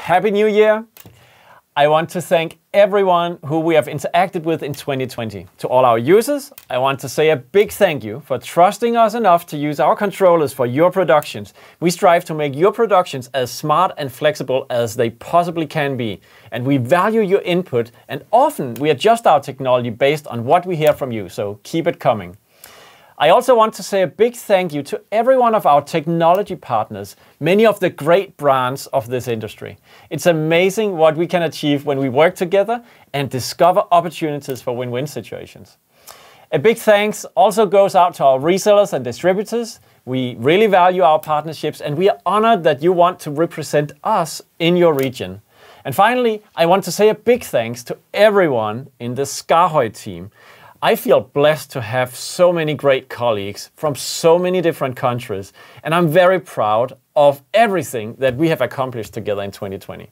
Happy New Year! I want to thank everyone who we have interacted with in 2020. To all our users, I want to say a big thank you for trusting us enough to use our controllers for your productions. We strive to make your productions as smart and flexible as they possibly can be, and we value your input, and often we adjust our technology based on what we hear from you, so keep it coming. I also want to say a big thank you to every one of our technology partners, many of the great brands of this industry. It's amazing what we can achieve when we work together and discover opportunities for win-win situations. A big thanks also goes out to our resellers and distributors. We really value our partnerships and we are honored that you want to represent us in your region. And finally, I want to say a big thanks to everyone in the Skahoy team. I feel blessed to have so many great colleagues from so many different countries, and I'm very proud of everything that we have accomplished together in 2020.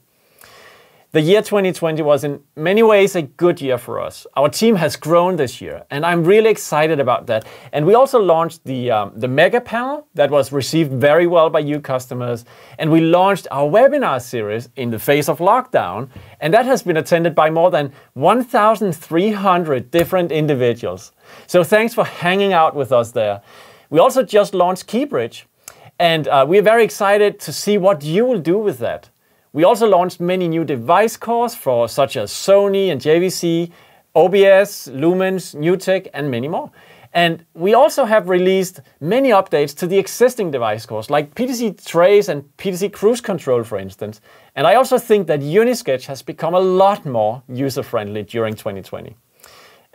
The year 2020 was in many ways a good year for us. Our team has grown this year, and I'm really excited about that. And we also launched the, um, the Mega Panel that was received very well by you customers. And we launched our webinar series in the face of lockdown, and that has been attended by more than 1,300 different individuals. So thanks for hanging out with us there. We also just launched Keybridge, and uh, we're very excited to see what you will do with that. We also launched many new device cores for such as Sony and JVC, OBS, Lumens, NewTek, and many more. And we also have released many updates to the existing device cores, like PTC Trace and PTC Cruise Control, for instance. And I also think that Unisketch has become a lot more user-friendly during 2020.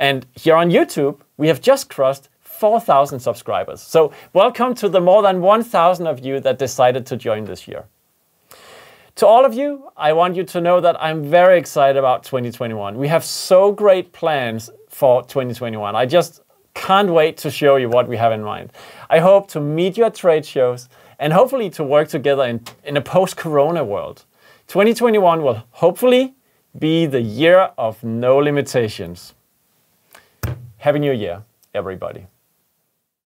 And here on YouTube, we have just crossed 4,000 subscribers. So welcome to the more than 1,000 of you that decided to join this year. To all of you, I want you to know that I'm very excited about 2021. We have so great plans for 2021. I just can't wait to show you what we have in mind. I hope to meet you at trade shows and hopefully to work together in, in a post corona world. 2021 will hopefully be the year of no limitations. Happy New Year, everybody.